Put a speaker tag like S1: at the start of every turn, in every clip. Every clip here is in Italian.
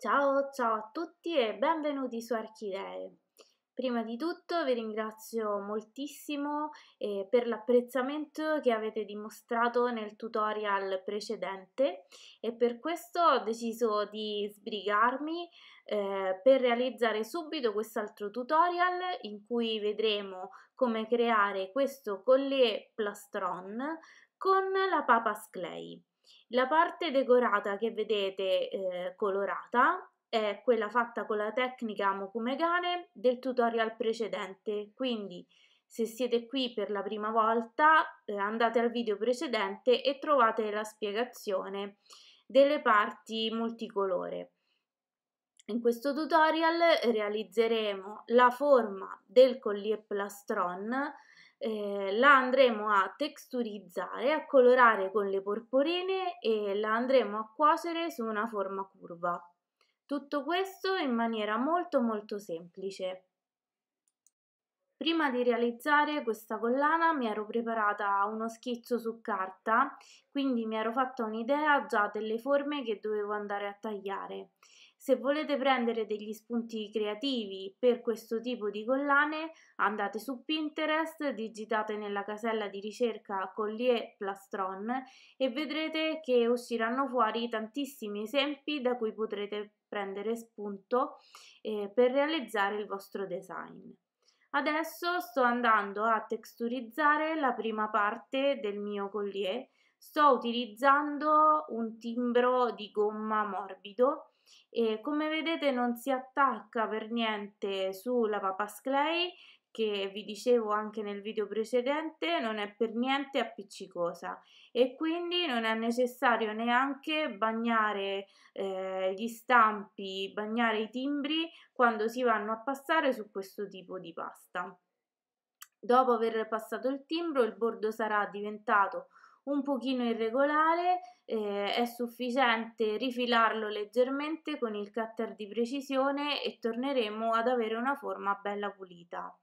S1: Ciao, ciao a tutti e benvenuti su Archidee. Prima di tutto vi ringrazio moltissimo eh, per l'apprezzamento che avete dimostrato nel tutorial precedente e per questo ho deciso di sbrigarmi eh, per realizzare subito quest'altro tutorial in cui vedremo come creare questo collier plastron con la papa sclei. La parte decorata che vedete eh, colorata è quella fatta con la tecnica Mokumegane del tutorial precedente, quindi se siete qui per la prima volta eh, andate al video precedente e trovate la spiegazione delle parti multicolore. In questo tutorial realizzeremo la forma del collier plastron eh, la andremo a texturizzare, a colorare con le porporine e la andremo a cuocere su una forma curva. Tutto questo in maniera molto molto semplice. Prima di realizzare questa collana mi ero preparata uno schizzo su carta, quindi mi ero fatta un'idea già delle forme che dovevo andare a tagliare se volete prendere degli spunti creativi per questo tipo di collane, andate su Pinterest, digitate nella casella di ricerca collier plastron e vedrete che usciranno fuori tantissimi esempi da cui potrete prendere spunto eh, per realizzare il vostro design. Adesso sto andando a texturizzare la prima parte del mio collier. Sto utilizzando un timbro di gomma morbido e come vedete non si attacca per niente sulla papasclay che vi dicevo anche nel video precedente non è per niente appiccicosa e quindi non è necessario neanche bagnare eh, gli stampi, bagnare i timbri quando si vanno a passare su questo tipo di pasta. Dopo aver passato il timbro il bordo sarà diventato un pochino irregolare, eh, è sufficiente rifilarlo leggermente con il cutter di precisione e torneremo ad avere una forma bella pulita.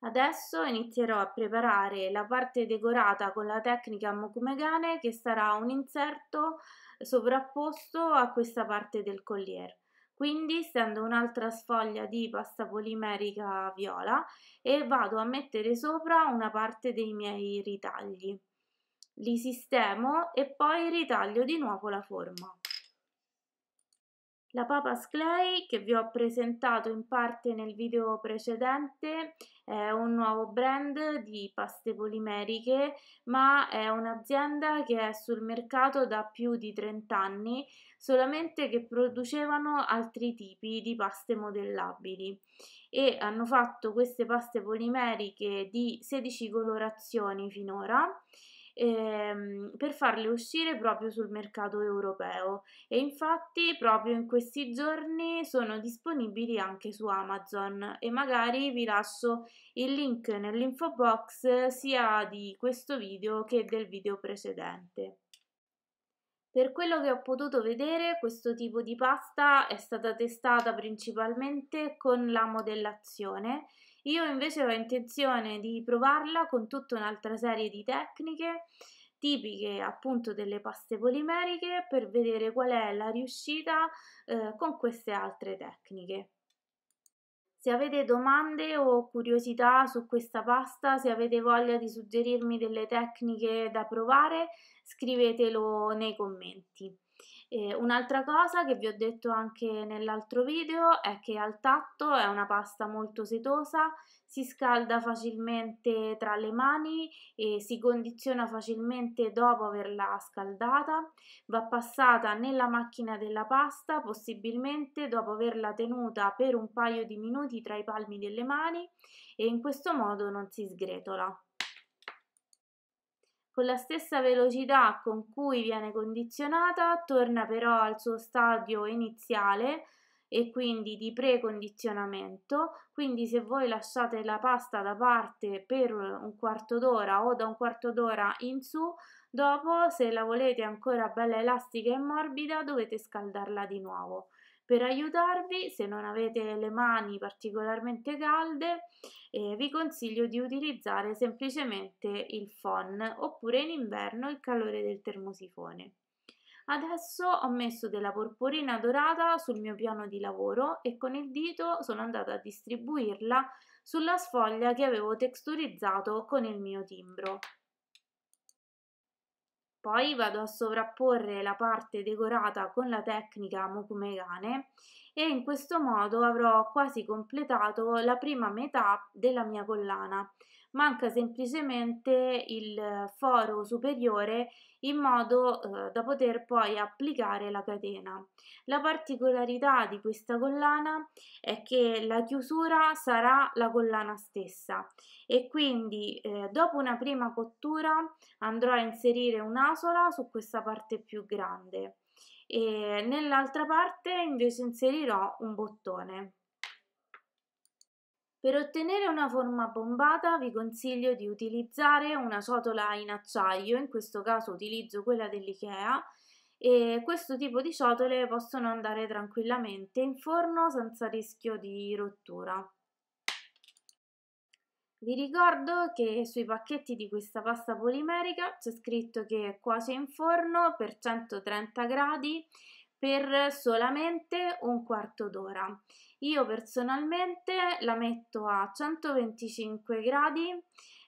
S1: Adesso inizierò a preparare la parte decorata con la tecnica Mukumegane che sarà un inserto sovrapposto a questa parte del collier quindi stendo un'altra sfoglia di pasta polimerica viola e vado a mettere sopra una parte dei miei ritagli. Li sistemo e poi ritaglio di nuovo la forma. La papa Sclay che vi ho presentato in parte nel video precedente è un nuovo brand di paste polimeriche ma è un'azienda che è sul mercato da più di 30 anni solamente che producevano altri tipi di paste modellabili e hanno fatto queste paste polimeriche di 16 colorazioni finora ehm, per farle uscire proprio sul mercato europeo e infatti proprio in questi giorni sono disponibili anche su Amazon e magari vi lascio il link nell'info box sia di questo video che del video precedente. Per quello che ho potuto vedere, questo tipo di pasta è stata testata principalmente con la modellazione. Io invece ho intenzione di provarla con tutta un'altra serie di tecniche tipiche appunto delle paste polimeriche per vedere qual è la riuscita eh, con queste altre tecniche. Se avete domande o curiosità su questa pasta, se avete voglia di suggerirmi delle tecniche da provare, scrivetelo nei commenti un'altra cosa che vi ho detto anche nell'altro video è che al tatto è una pasta molto setosa, si scalda facilmente tra le mani e si condiziona facilmente dopo averla scaldata, va passata nella macchina della pasta possibilmente dopo averla tenuta per un paio di minuti tra i palmi delle mani e in questo modo non si sgretola. Con la stessa velocità con cui viene condizionata, torna però al suo stadio iniziale e quindi di precondizionamento. Quindi se voi lasciate la pasta da parte per un quarto d'ora o da un quarto d'ora in su, dopo se la volete ancora bella elastica e morbida dovete scaldarla di nuovo. Per aiutarvi, se non avete le mani particolarmente calde, e vi consiglio di utilizzare semplicemente il phon oppure in inverno il calore del termosifone. Adesso ho messo della porporina dorata sul mio piano di lavoro e con il dito sono andata a distribuirla sulla sfoglia che avevo texturizzato con il mio timbro. Poi vado a sovrapporre la parte decorata con la tecnica Mukumegane e in questo modo avrò quasi completato la prima metà della mia collana. Manca semplicemente il foro superiore in modo eh, da poter poi applicare la catena. La particolarità di questa collana è che la chiusura sarà la collana stessa e quindi eh, dopo una prima cottura andrò a inserire un'asola su questa parte più grande e nell'altra parte invece inserirò un bottone. Per ottenere una forma bombata vi consiglio di utilizzare una ciotola in acciaio, in questo caso utilizzo quella dell'IKEA, e questo tipo di ciotole possono andare tranquillamente in forno senza rischio di rottura. Vi ricordo che sui pacchetti di questa pasta polimerica c'è scritto che cuoce in forno per 130 gradi per solamente un quarto d'ora. Io personalmente la metto a 125 gradi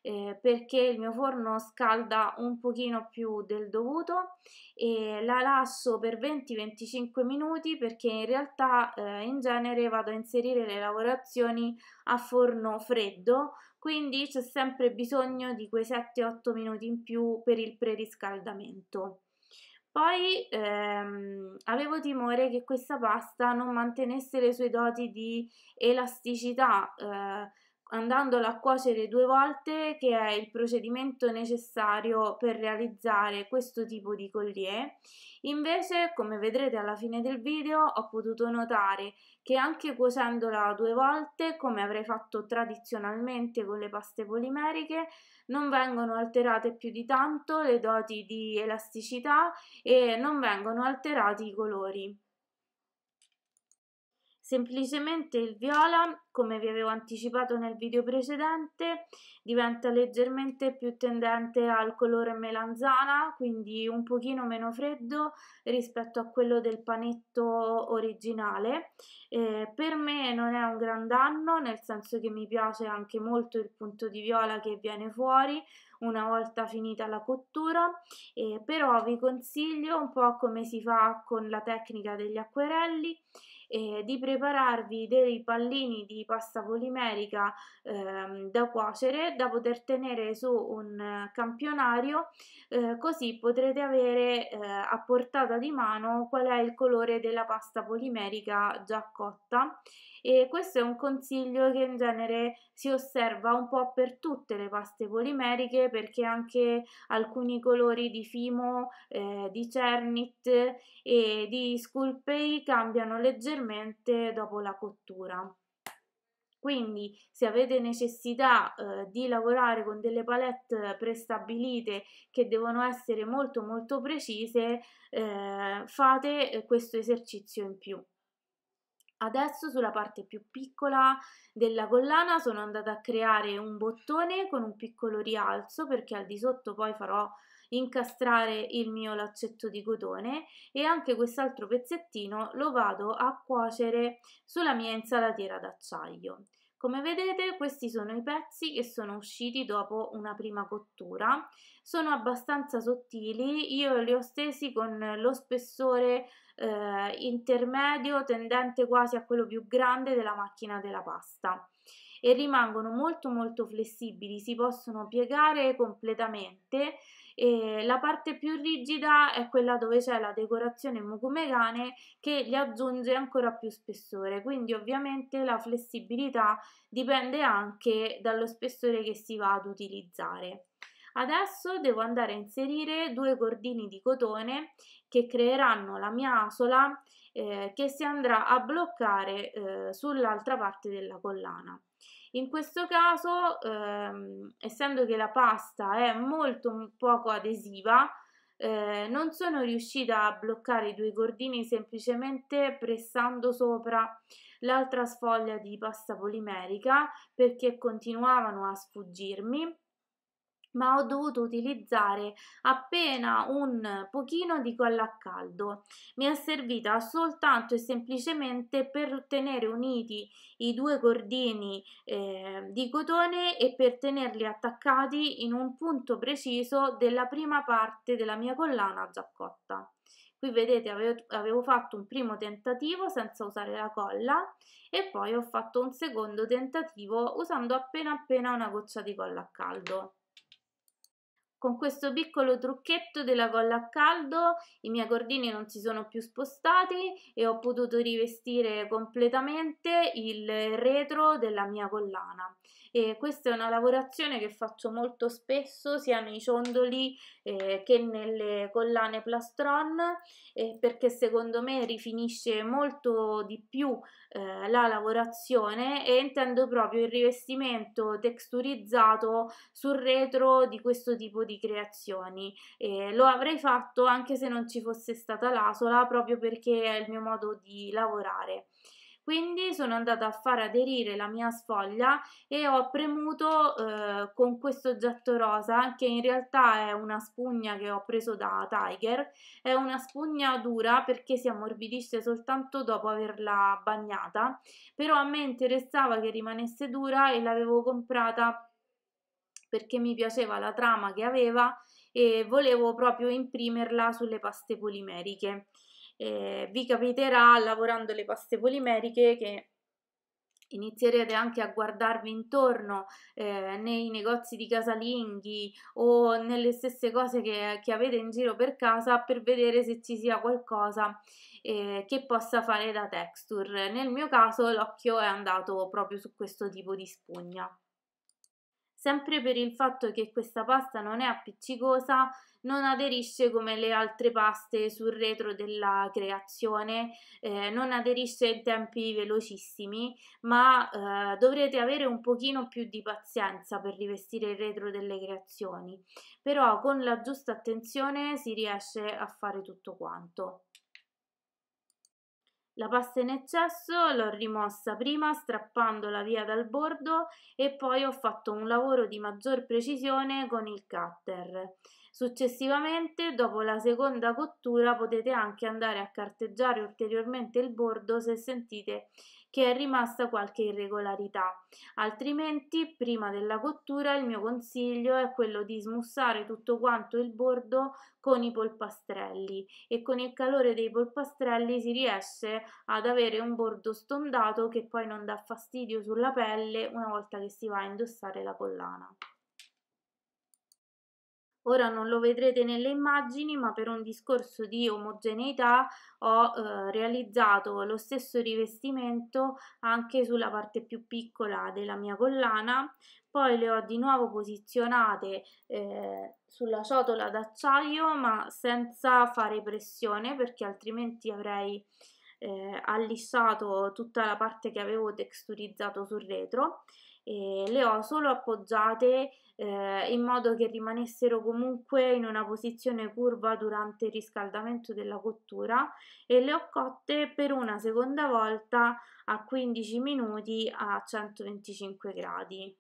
S1: eh, perché il mio forno scalda un pochino più del dovuto e la lascio per 20-25 minuti perché in realtà eh, in genere vado a inserire le lavorazioni a forno freddo quindi c'è sempre bisogno di quei 7-8 minuti in più per il preriscaldamento. Poi ehm, avevo timore che questa pasta non mantenesse le sue doti di elasticità, eh, andandola a cuocere due volte, che è il procedimento necessario per realizzare questo tipo di collier. Invece, come vedrete alla fine del video, ho potuto notare che anche cuocendola due volte, come avrei fatto tradizionalmente con le paste polimeriche, non vengono alterate più di tanto le doti di elasticità e non vengono alterati i colori. Semplicemente il viola, come vi avevo anticipato nel video precedente, diventa leggermente più tendente al colore melanzana, quindi un pochino meno freddo rispetto a quello del panetto originale. Eh, per me non è un gran danno, nel senso che mi piace anche molto il punto di viola che viene fuori una volta finita la cottura, eh, però vi consiglio un po' come si fa con la tecnica degli acquerelli, e di prepararvi dei pallini di pasta polimerica ehm, da cuocere da poter tenere su un campionario eh, così potrete avere eh, a portata di mano qual è il colore della pasta polimerica già cotta e questo è un consiglio che in genere si osserva un po' per tutte le paste polimeriche perché anche alcuni colori di Fimo, eh, di Cernit e di Sculpey cambiano leggermente dopo la cottura. Quindi se avete necessità eh, di lavorare con delle palette prestabilite che devono essere molto molto precise, eh, fate eh, questo esercizio in più. Adesso sulla parte più piccola della collana sono andata a creare un bottone con un piccolo rialzo perché al di sotto poi farò incastrare il mio laccetto di cotone e anche quest'altro pezzettino lo vado a cuocere sulla mia insalatiera d'acciaio. Come vedete questi sono i pezzi che sono usciti dopo una prima cottura, sono abbastanza sottili, io li ho stesi con lo spessore eh, intermedio tendente quasi a quello più grande della macchina della pasta e rimangono molto molto flessibili, si possono piegare completamente e la parte più rigida è quella dove c'è la decorazione mucumegane che gli aggiunge ancora più spessore, quindi ovviamente la flessibilità dipende anche dallo spessore che si va ad utilizzare. Adesso devo andare a inserire due cordini di cotone che creeranno la mia asola eh, che si andrà a bloccare eh, sull'altra parte della collana. In questo caso, ehm, essendo che la pasta è molto poco adesiva, eh, non sono riuscita a bloccare i due cordini semplicemente pressando sopra l'altra sfoglia di pasta polimerica perché continuavano a sfuggirmi ma ho dovuto utilizzare appena un pochino di colla a caldo. Mi è servita soltanto e semplicemente per tenere uniti i due cordini eh, di cotone e per tenerli attaccati in un punto preciso della prima parte della mia collana già cotta. Qui vedete avevo, avevo fatto un primo tentativo senza usare la colla e poi ho fatto un secondo tentativo usando appena appena una goccia di colla a caldo. Con questo piccolo trucchetto della colla a caldo i miei cordini non si sono più spostati e ho potuto rivestire completamente il retro della mia collana e questa è una lavorazione che faccio molto spesso sia nei ciondoli eh, che nelle collane plastron eh, perché secondo me rifinisce molto di più eh, la lavorazione e intendo proprio il rivestimento texturizzato sul retro di questo tipo di creazioni lo avrei fatto anche se non ci fosse stata l'asola proprio perché è il mio modo di lavorare quindi sono andata a far aderire la mia sfoglia e ho premuto eh, con questo oggetto rosa che in realtà è una spugna che ho preso da Tiger è una spugna dura perché si ammorbidisce soltanto dopo averla bagnata però a me interessava che rimanesse dura e l'avevo comprata perché mi piaceva la trama che aveva e volevo proprio imprimerla sulle paste polimeriche eh, vi capiterà lavorando le paste polimeriche che inizierete anche a guardarvi intorno eh, nei negozi di casalinghi o nelle stesse cose che, che, avete in giro per casa per vedere se ci sia qualcosa eh, che possa fare da texture. Nel mio caso l'occhio è andato proprio su questo tipo di spugna sempre per il fatto che questa pasta non è appiccicosa, non aderisce come le altre paste sul retro della creazione, eh, non aderisce in tempi velocissimi, ma eh, dovrete avere un pochino più di pazienza per rivestire il retro delle creazioni, però con la giusta attenzione si riesce a fare tutto quanto. La pasta in eccesso l'ho rimossa prima strappandola via dal bordo e poi ho fatto un lavoro di maggior precisione con il cutter. Successivamente, dopo la seconda cottura, potete anche andare a carteggiare ulteriormente il bordo se sentite che è rimasta qualche irregolarità. Altrimenti, prima della cottura, il mio consiglio è quello di smussare tutto quanto il bordo con i polpastrelli e con il calore dei polpastrelli si riesce ad avere un bordo stondato che poi non dà fastidio sulla pelle una volta che si va a indossare la collana. Ora non lo vedrete nelle immagini, ma per un discorso di omogeneità ho eh, realizzato lo stesso rivestimento anche sulla parte più piccola della mia collana, poi le ho di nuovo posizionate eh, sulla ciotola d'acciaio, ma senza fare pressione perché altrimenti avrei eh, allisciato tutta la parte che avevo texturizzato sul retro e le ho solo appoggiate eh, in modo che rimanessero comunque in una posizione curva durante il riscaldamento della cottura e le ho cotte per una seconda volta a 15 minuti a 125 gradi.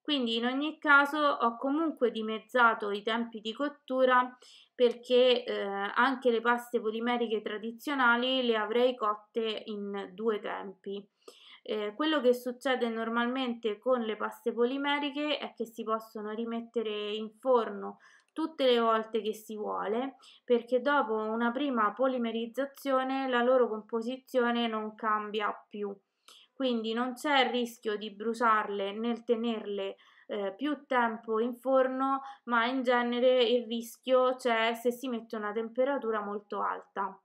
S1: Quindi in ogni caso ho comunque dimezzato i tempi di cottura perché eh, anche le paste polimeriche tradizionali le avrei cotte in due tempi. Eh, quello che succede normalmente con le paste polimeriche è che si possono rimettere in forno tutte le volte che si vuole perché dopo una prima polimerizzazione la loro composizione non cambia più quindi non c'è il rischio di bruciarle nel tenerle eh, più tempo in forno ma in genere il rischio c'è se si mette una temperatura molto alta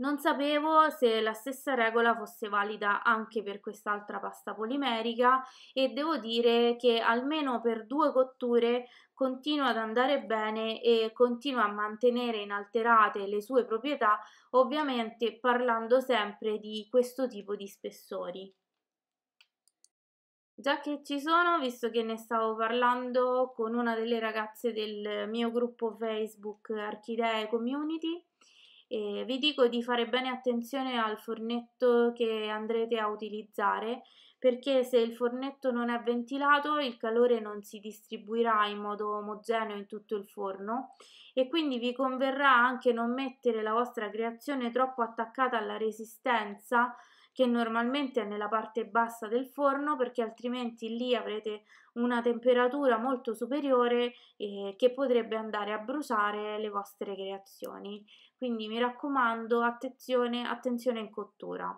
S1: non sapevo se la stessa regola fosse valida anche per quest'altra pasta polimerica e devo dire che almeno per due cotture continua ad andare bene e continua a mantenere inalterate le sue proprietà, ovviamente parlando sempre di questo tipo di spessori. Già che ci sono, visto che ne stavo parlando con una delle ragazze del mio gruppo Facebook Archidee Community, e vi dico di fare bene attenzione al fornetto che andrete a utilizzare perché se il fornetto non è ventilato il calore non si distribuirà in modo omogeneo in tutto il forno e quindi vi converrà anche non mettere la vostra creazione troppo attaccata alla resistenza che normalmente è nella parte bassa del forno perché altrimenti lì avrete una temperatura molto superiore eh, che potrebbe andare a bruciare le vostre creazioni quindi mi raccomando attenzione, attenzione in cottura.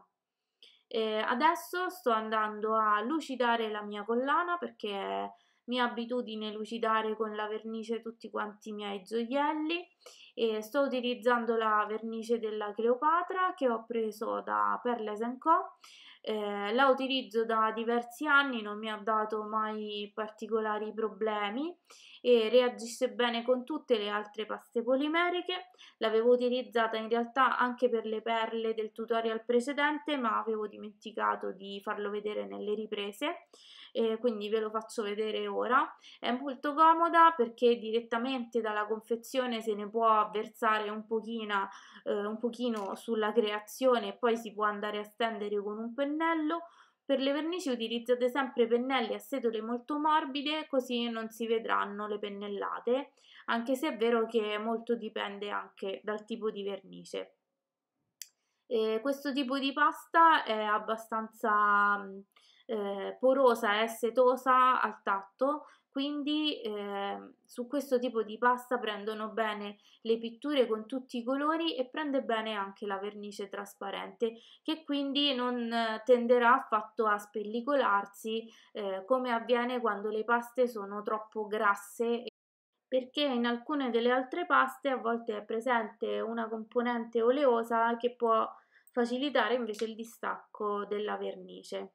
S1: Eh, adesso sto andando a lucidare la mia collana perché è mia abitudine lucidare con la vernice tutti quanti i miei gioielli e sto utilizzando la vernice della Cleopatra che ho preso da Perles Co eh, la utilizzo da diversi anni, non mi ha dato mai particolari problemi e reagisce bene con tutte le altre paste polimeriche. L'avevo utilizzata in realtà anche per le perle del tutorial precedente, ma avevo dimenticato di farlo vedere nelle riprese, eh, quindi ve lo faccio vedere ora. È molto comoda perché direttamente dalla confezione se ne può versare un pochino, eh, un pochino sulla creazione e poi si può andare a stendere con un pennello pennello. Per le vernici utilizzate sempre pennelli a setole molto morbide, così non si vedranno le pennellate, anche se è vero che molto dipende anche dal tipo di vernice. E questo tipo di pasta è abbastanza mm, eh, porosa e setosa al tatto, quindi eh, su questo tipo di pasta prendono bene le pitture con tutti i colori e prende bene anche la vernice trasparente che quindi non eh, tenderà affatto a spellicolarsi eh, come avviene quando le paste sono troppo grasse perché in alcune delle altre paste a volte è presente una componente oleosa che può facilitare invece il distacco della vernice.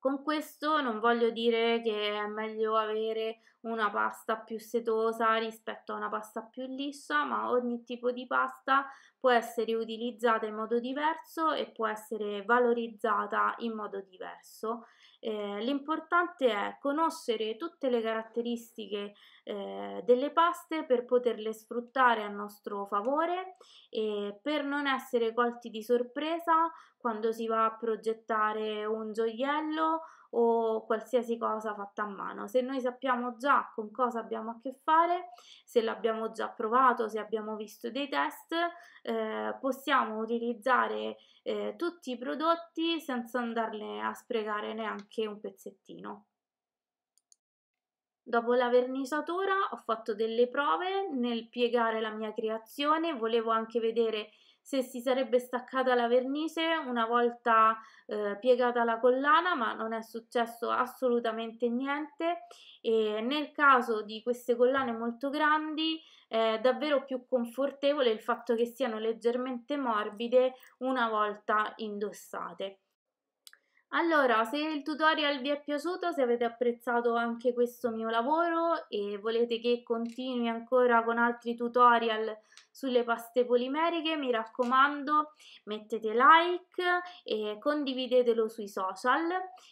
S1: Con questo non voglio dire che è meglio avere una pasta più setosa rispetto a una pasta più liscia, ma ogni tipo di pasta può essere utilizzata in modo diverso e può essere valorizzata in modo diverso. Eh, l'importante è conoscere tutte le caratteristiche eh, delle paste per poterle sfruttare a nostro favore e per non essere colti di sorpresa quando si va a progettare un gioiello o qualsiasi cosa fatta a mano. Se noi sappiamo già con cosa abbiamo a che fare, se l'abbiamo già provato, se abbiamo visto dei test, eh, possiamo utilizzare eh, tutti i prodotti senza andarne a sprecare neanche un pezzettino. Dopo la verniciatura ho fatto delle prove nel piegare la mia creazione, volevo anche vedere se si sarebbe staccata la vernice una volta eh, piegata la collana, ma non è successo assolutamente niente. E nel caso di queste collane molto grandi è davvero più confortevole il fatto che siano leggermente morbide una volta indossate. Allora, se il tutorial vi è piaciuto, se avete apprezzato anche questo mio lavoro e volete che continui ancora con altri tutorial sulle paste polimeriche. Mi raccomando, mettete like e condividetelo sui social.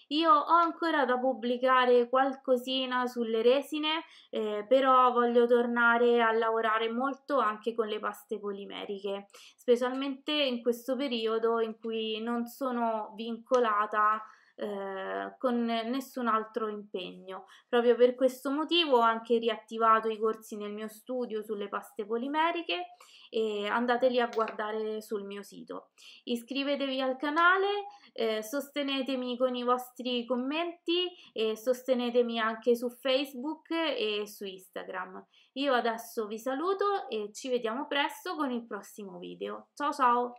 S1: Io ho ancora da pubblicare qualcosina sulle resine, eh, però voglio tornare a lavorare molto anche con le paste polimeriche, specialmente in questo periodo in cui non sono vincolata eh, con nessun altro impegno. Proprio per questo motivo ho anche riattivato i corsi nel mio studio sulle paste polimeriche e andateli a guardare sul mio sito. Iscrivetevi al canale, eh, sostenetemi con i vostri commenti e sostenetemi anche su Facebook e su Instagram. Io adesso vi saluto e ci vediamo presto con il prossimo video. Ciao ciao!